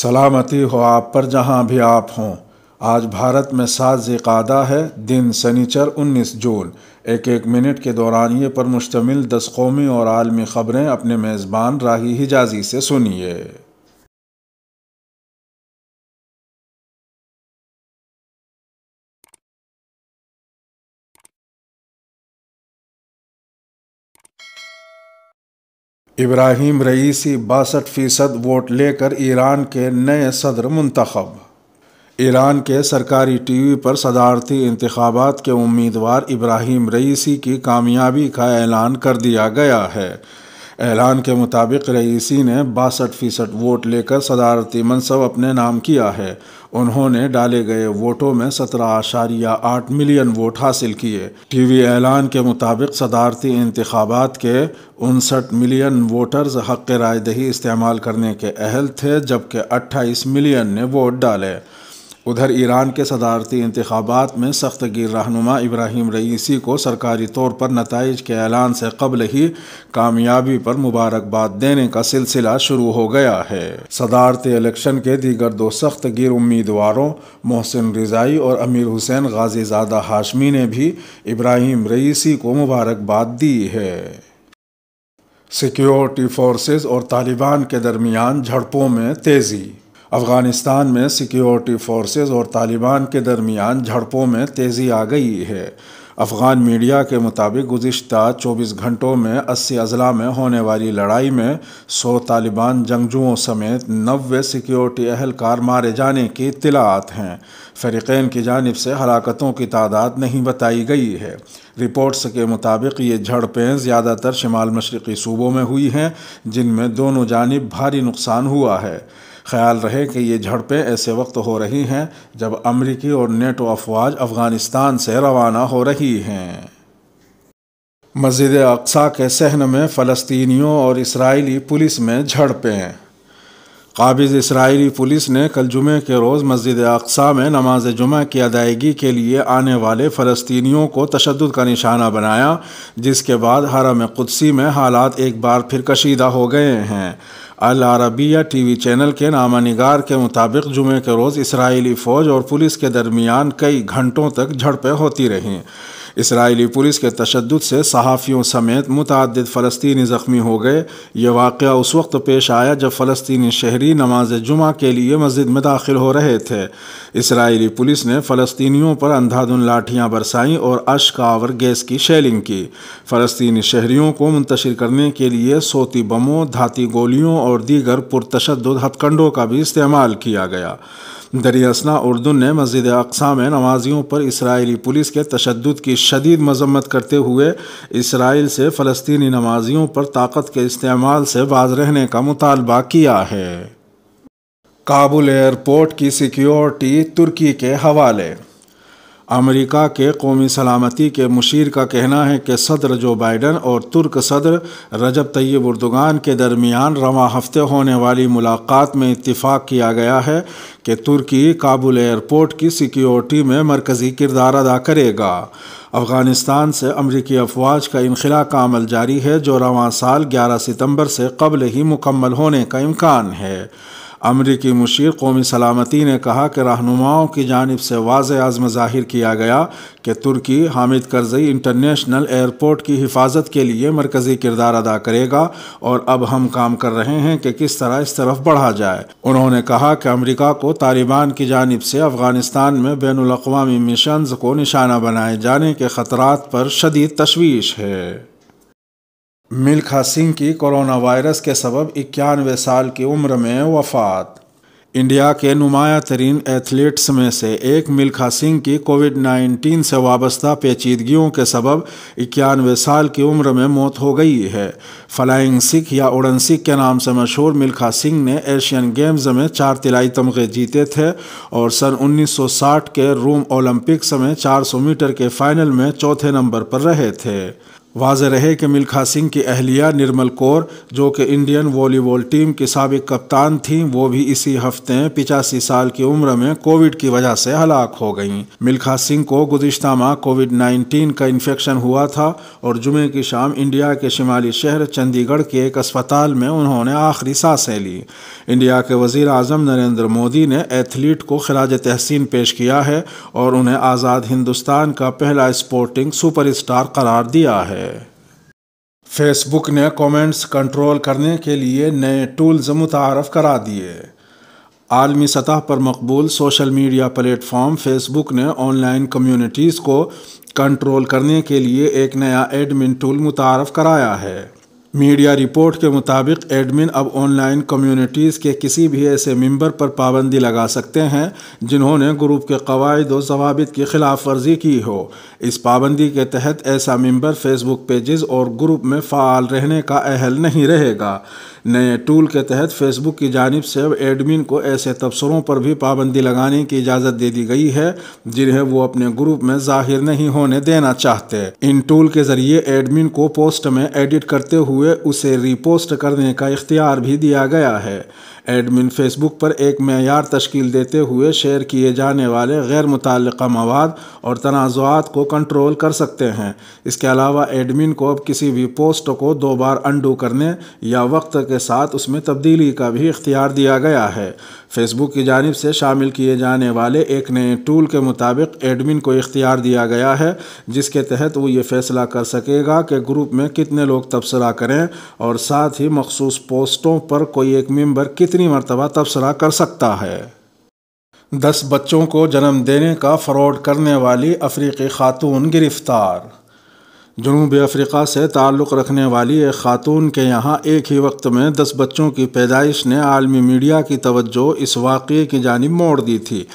सलामती हो आप पर जहाँ भी आप हों आज भारत में सात जिकादा है दिन सनीचर 19 जून एक एक मिनट के दौरान ये पर मुश्तमिल दस कौमी और आलमी ख़बरें अपने मेज़बान राही हिजाजी से सुनिए इब्राहिम रईसी बासठ फ़ीसद वोट लेकर ईरान के नए सदर मंतखब ईरान के सरकारी टीवी पर सदारती इंतबात के उम्मीदवार इब्राहिम रईसी की कामयाबी का ऐलान कर दिया गया है ऐलान के मुताबिक रईसी ने बासठ फीसद वोट लेकर सदारती मनसब अपने नाम किया है उन्होंने डाले गए वोटों में सत्रह आशारिया आठ मिलियन वोट हासिल किए टीवी ऐलान के मुताबिक सदारती इंतबात के उनसठ मिलियन वोटर्स हक रायदही इस्तेमाल करने के अहल थे जबकि अट्ठाईस मिलियन ने वोट डाले उधर ईरान के सदारती इंतबात में सख्त गिर रहनुमा इब्राहिम रईसी को सरकारी तौर पर नतज के ऐलान से कबल ही कामयाबी पर मुबारकबाद देने का सिलसिला शुरू हो गया है सदारती इलेक्शन के दीगर दो सख्त गिर उम्मीदवारों मोहसिन रजाई और अमीर हुसैन गाजीजादा हाशमी ने भी इब्राहिम रईसी को मुबारकबाद दी है सिक्योरिटी फोर्सेज और तालिबान के दरमियान झड़पों में तेज़ी अफगानिस्तान में सिक्योरिटी फोर्सेस और तालिबान के दरमियान झड़पों में तेज़ी आ गई है अफगान मीडिया के मुताबिक गुज्त 24 घंटों में अस्सी अजला में होने वाली लड़ाई में 100 तालिबान जंगजुओं समेत नबे सिक्योरिटी अहलकार मारे जाने की इतलात हैं फरीकैन की जानब से हलाकतों की तादाद नहीं बताई गई है रिपोर्ट्स के मुताबिक ये झड़पें ज़्यादातर शमाल मशरक़ी सूबों में हुई हैं जिनमें दोनों जानब भारी नुकसान हुआ है ख्याल रहे कि ये झड़पें ऐसे वक्त हो रही हैं जब अमरीकी और नेटो अफवाज अफ़गानिस्तान से रवाना हो रही हैं मस्जिद अक्सा के सहन में फ़लस्तीनियों और इसराइली पुलिस में झड़पें काबिज़ इसराइली पुलिस ने कल जुमे के रोज़ मस्जिद अक्सा में नमाज जुमा की अदायगी के लिए आने वाले फ़लस्तीनियों को तशद का निशाना बनाया जिसके बाद हरम कुदसी में हालात एक बार फिर कशीदा हो गए हैं Al Arabiya T V channel के नामा निगार के मुताबिक जुमे के रोज़ इसराइली फ़ौज और पुलिस के दरमियान कई घंटों तक झड़पें होती रहीं इसराइली पुलिस के तशद से सहाफ़ियों समेत मुतद फ़लस्तनी ज़ख्मी हो गए ये वाक़ उस वक्त पेश आया जब फ़लस्तनी शहरी नमाज जुमा के लिए मस्जिद में दाखिल हो रहे थे इसराइली पुलिस ने फ़लस्तियों पर अंधाधुन लाठियाँ बरसाईं और अशकावर गैस की शेलिंग की फ़लस्तनी शहरीों को मुंतशिर करने के लिए सोती बमों धाती गोलियों और दीगर पुरतशद हथकंडों का भी इस्तेमाल किया गया दरियासना उर्दन ने मस्जिद अकसा में नमाजियों पर इसराइली पुलिस के तशद की शदीद मजम्मत करते हुए इसराइल से फ़लस्तनी नमाजियों पर ताकत के इस्तेमाल से बाज रहने का मुतालबा किया है काबुल एयरपोर्ट की सिक्योरिटी तुर्की के हवाले अमेरिका के कौमी सलामती के मुशीर का कहना है कि सदर जो बाइडन और तुर्क सदर रजब तैयब उर्दगान के दरमियान रवा हफ्ते होने वाली मुलाकात में इतफ़ाक़ किया गया है कि तुर्की काबुल एयरपोर्ट की सिक्योरिटी में मरकज़ी किरदार अदा करेगा अफ़गानिस्तान से अमरीकी अफवाज का इनखला का अमल जारी है जो रवा साल ग्यारह सितम्बर से कबल ही मुकम्मल होने का इम्कान है अमरीकी मुशीर कौमी सलामती ने कहा कि रहनुमाओं की जानब से वाज आज़म जाहिर किया गया कि तुर्की हामिद करजई इंटरनेशनल एयरपोर्ट की हिफाजत के लिए मरकज़ी किरदार अदा करेगा और अब हम काम कर रहे हैं कि किस तरह इस तरफ बढ़ा जाए उन्होंने कहा कि अमरीका को तालिबान की जानब से अफगानिस्तान में बैन अवी मिशन को निशाना बनाए जाने के खतरा पर शदीद तशवीश है मिल्खा सिंह की कोरोना वायरस के सबब इक्यानवे साल की उम्र में वफात इंडिया के नुमाया तरीन एथलीट्स में से एक मिल्खा सिंह की कोविड 19 से वाबस्ता पेचीदगियों के सबब इक्यानवे साल की उम्र में मौत हो गई है फ्लाइंग सिख या उड़न सिख के नाम से मशहूर मिल्खा सिंह ने एशियन गेम्स में चार तिलाई तमगे जीते थे और सन 1960 के रोम ओलंपिक्स में 400 मीटर के फाइनल में चौथे नंबर पर रहे थे वाज रहे कि मिल्खा सिंह की अहलिया निर्मल कौर जो कि इंडियन वॉलीबॉल टीम की सबक कप्तान थीं वो भी इसी हफ्ते पिचासी साल की उम्र में कोविड की वजह से हलाक हो गईं मिल्खा सिंह को गुजशत माह कोविड 19 का इन्फेक्शन हुआ था और जुमे की शाम इंडिया के शिमाली शहर चंडीगढ़ के एक अस्पताल में उन्होंने आखिरी सांसें ली इंडिया के वज़ी अजम नरेंद्र मोदी ने एथलीट को खराज तहसीन पेश किया है और उन्हें आज़ाद हिंदुस्तान का पहला स्पोर्टिंग सुपर स्टार करार दिया है फेसबुक ने कमेंट्स कंट्रोल करने के लिए नए टूल्स मुतारफ़ करा दिए आलमी सतह पर मकबूल सोशल मीडिया प्लेटफॉर्म फेसबुक ने ऑनलाइन कम्युनिटीज़ को कंट्रोल करने के लिए एक नया एडमिन टूल मुतारफ़ कराया है मीडिया रिपोर्ट के मुताबिक एडमिन अब ऑनलाइन कम्युनिटीज़ के किसी भी ऐसे मेंबर पर पाबंदी लगा सकते हैं जिन्होंने ग्रुप के कवायद और जवाबित की खिलाफ वर्जी की हो इस पाबंदी के तहत ऐसा मेंबर फेसबुक पेजेस और ग्रुप में फ़ाल रहने का अहल नहीं रहेगा नए टूल के तहत फेसबुक की जानब से अब एडमिन को ऐसे तबसरों पर भी पाबंदी लगाने की इजाज़त दे दी गई है जिन्हें वो अपने ग्रुप में जाहिर नहीं होने देना चाहते इन टूल के जरिए एडमिन को पोस्ट में एडिट करते हुए उसे रिपोस्ट करने का इख्तियार भी दिया गया है एडमिन फेसबुक पर एक मैार तश्ल देते हुए शेयर किए जाने वाले गैर मुतल मवाद और तनाज़ात को कंट्रोल कर सकते हैं इसके अलावा एडमिन को अब किसी भी पोस्ट को दो बार अंडू करने या वक्त के साथ उसमें तब्दीली का भी इख्तियार दिया गया है फेसबुक की जानब से शामिल किए जाने वाले एक नए टूल के मुताबिक एडमिन को इख्तियार दिया गया है जिसके तहत वो ये फैसला कर सकेगा कि ग्रुप में कितने लोग तबसरा करें और साथ ही मखसूस पोस्टों पर कोई एक मेम्बर कितने कितनी मरतबा तबसरा कर सकता है दस बच्चों को जन्म देने का फ्रॉड करने वाली अफ्रीकी खातून गिरफ़्तार जनूब अफ्रीका से ताल्लुक़ रखने वाली एक खातून के यहाँ एक ही वक्त में दस बच्चों की पैदाइश ने आलमी मीडिया की तवज्जो इस वाक़े की जानब मोड़ दी थी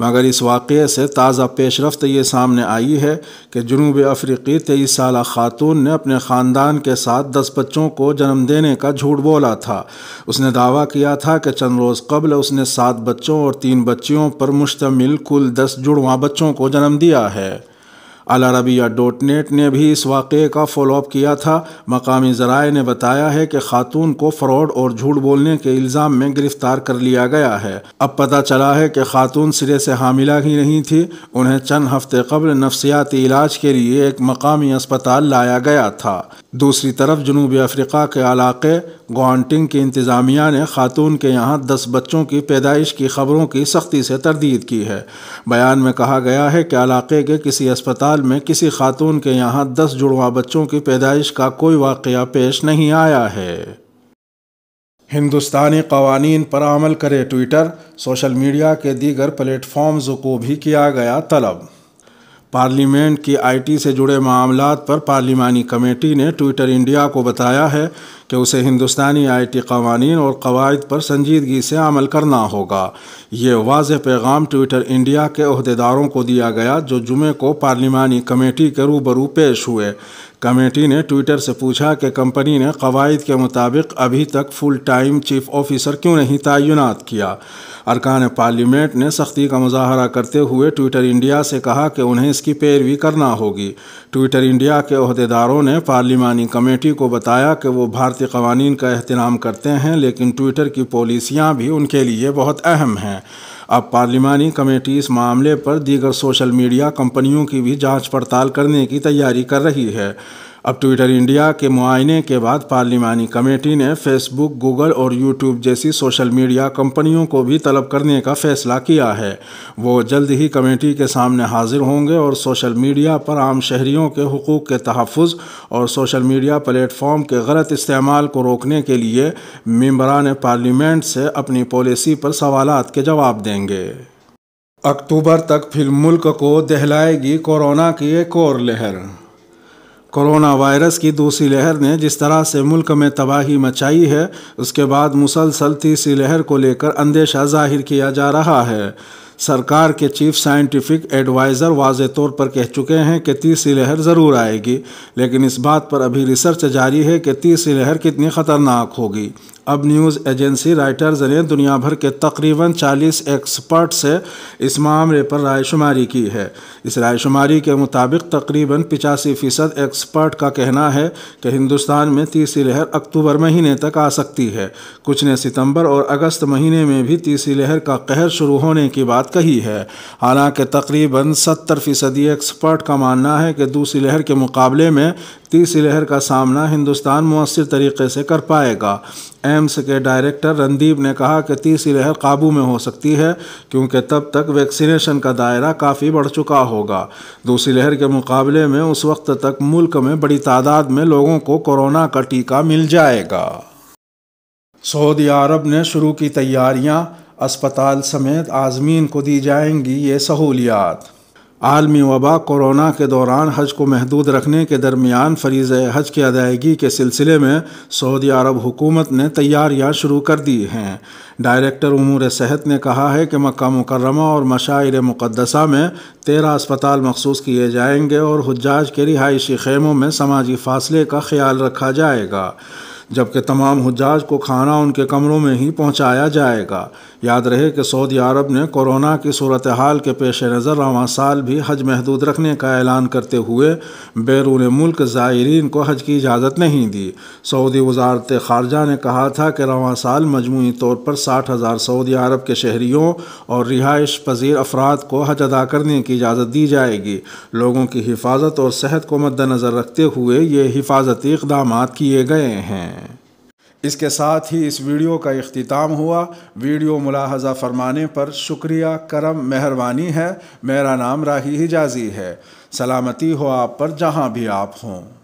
मगर इस वाक़े से ताज़ा पेशरफ ये सामने आई है कि जनूब अफ्रीकी तेईस साल खातून ने अपने ख़ानदान के साथ दस बच्चों को जन्म देने का झूठ बोला था उसने दावा किया था कि चंद रोज़ कबल उसने सात बच्चों और तीन बच्चियों पर मुश्तमिल कुल दस जुड़वा बच्चों को जन्म दिया है अलारबिया डॉट नेट ने भी इस वाक़े का फॉलोअप किया था मकामी जराए ने बताया है कि खातून को फ्रॉड और झूठ बोलने के इल्ज़ाम में गिरफ्तार कर लिया गया है अब पता चला है कि खातून सिरे से हामिला ही नहीं थी उन्हें चंद हफ्ते कबल नफसियाती इलाज के लिए एक मकामी अस्पताल लाया गया था दूसरी तरफ जनूबी अफ्रीका के इलाके गॉन्टिंग की इंतज़ामिया ने खातून के यहाँ दस बच्चों की पैदाइश की खबरों की सख्ती से तरदीद की है बयान में कहा गया है कि इलाके के किसी अस्पताल साल में किसी खातून के यहाँ दस जुड़वा बच्चों की पैदाइश का कोई वाक़ पेश नहीं आया है हिंदुस्तानी कवानीन पर अमल करे ट्विटर सोशल मीडिया के दीगर प्लेटफॉर्म्स को भी किया गया तलब पार्लियामेंट की आईटी से जुड़े मामला पर पार्लिमानी कमेटी ने ट्विटर इंडिया को बताया है कि उसे हिंदुस्तानी आई टी कवानीन और कवायद पर संजीदगी से अमल करना होगा ये वाज पैगाम ट्विटर इंडिया के अहदेदारों को दिया गया जो जुमे को पार्लिमानी कमेटी के रूबरू पेश हुए कमेटी ने ट्विटर से पूछा कि कंपनी ने कवायद के मुताबिक अभी तक फुल टाइम चीफ ऑफिसर क्यों नहीं तयन किया अरकान पार्लियामेंट ने सख्ती का मुजाहरा करते हुए ट्विटर इंडिया से कहा कि उन्हें इसकी पैरवी करना होगी ट्विटर इंडिया के अहदेदारों ने पार्लिमानी कमेटी को बताया कि वो भारतीय बाज़ाती कवानीन का एहतराम करते हैं लेकिन ट्विटर की पॉलिसियाँ भी उनके लिए बहुत अहम हैं अब पार्लिमानी कमेटी इस मामले पर दीगर सोशल मीडिया कंपनियों की भी जांच पड़ताल करने की तैयारी कर रही है अब ट्विटर इंडिया के मुआयने के बाद पार्लिमानी कमेटी ने फेसबुक गूगल और यूट्यूब जैसी सोशल मीडिया कंपनियों को भी तलब करने का फैसला किया है वो जल्द ही कमेटी के सामने हाजिर होंगे और सोशल मीडिया पर आम शहरियों के हकूक़ के तहफ़ और सोशल मीडिया प्लेटफॉर्म के गलत इस्तेमाल को रोकने के लिए मम्बरान पार्लियामेंट से अपनी पॉलिसी पर सवाल के जवाब देंगे अक्टूबर तक फिर मुल्क को दहलाएगी कोरोना की एक और लहर कोरोना वायरस की दूसरी लहर ने जिस तरह से मुल्क में तबाही मचाई है उसके बाद मुसलसल तीसरी लहर को लेकर अंदेशा जाहिर किया जा रहा है सरकार के चीफ साइंटिफिक एडवाइज़र वाज तौर पर कह चुके हैं कि तीसरी लहर ज़रूर आएगी लेकिन इस बात पर अभी रिसर्च जारी है कि तीसरी लहर कितनी ख़तरनाक होगी अब न्यूज़ एजेंसी राइटर्स ने दुनिया भर के तकरीबन 40 एक्सपर्ट से इस मामले पर रायशुमारी की है इस रायशुमारी के मुताबिक तकरीबन पिचासी फ़ीसद एक्सपर्ट का कहना है कि हिंदुस्तान में तीसरी लहर अक्टूबर महीने तक आ सकती है कुछ ने सितंबर और अगस्त महीने में भी तीसरी लहर का कहर शुरू होने की बात बात कही है हालांकि तकरीबन 70 फ़ीसदी एक्सपर्ट का मानना है कि दूसरी लहर के मुकाबले में तीसरी लहर का सामना हिंदुस्तान मौसर तरीके से कर पाएगा एम्स के डायरेक्टर रणदीप ने कहा कि तीसरी लहर काबू में हो सकती है क्योंकि तब तक वैक्सीनेशन का दायरा काफ़ी बढ़ चुका होगा दूसरी लहर के मुकाबले में उस वक्त तक मुल्क में बड़ी तादाद में लोगों को कोरोना का टीका मिल जाएगा सऊदी अरब ने शुरू की तैयारियां अस्पताल समेत आज़मीन को दी जाएंगी ये सहूलियात आलमी वबा कोरोना के दौरान हज को महदूद रखने के दरमियान फरीज हज की अदायगी के सिलसिले में सऊदी अरब हुकूमत ने तैयारियां शुरू कर दी हैं डायरेक्टर उमूर सेहत ने कहा है कि मक्का मुकरमा और मशार मुक़दसा में तेरह अस्पताल मखसूस किए जाएंगे और हजाज के रिहायशी खेमों में समाजी फासले का ख्याल रखा जाएगा जबकि तमाम हजाज को खाना उनके कमरों में ही पहुंचाया जाएगा याद रहे कि सऊदी अरब ने कोरोना की सूरत हाल के पेश नज़र रवान साल भी हज महदूद रखने का ऐलान करते हुए बैरून मुल्क ज़ायरीन को हज की इजाज़त नहीं दी सऊदी वजारत खारजा ने कहा था कि रवा साल मजमू तौर पर साठ हज़ार सऊदी अरब के शहरीों और रिहाइश पजीर अफराद को हज अदा करने की इजाज़त दी जाएगी लोगों की हिफाजत और सेहत को मद्दनज़र रखते हुए ये हिफाजती इकदाम किए गए हैं इसके साथ ही इस वीडियो का अख्ताम हुआ वीडियो मुलाहजा फरमाने पर शुक्रिया करम मेहरबानी है मेरा नाम राही हिजाजी है सलामती हो आप पर जहाँ भी आप हों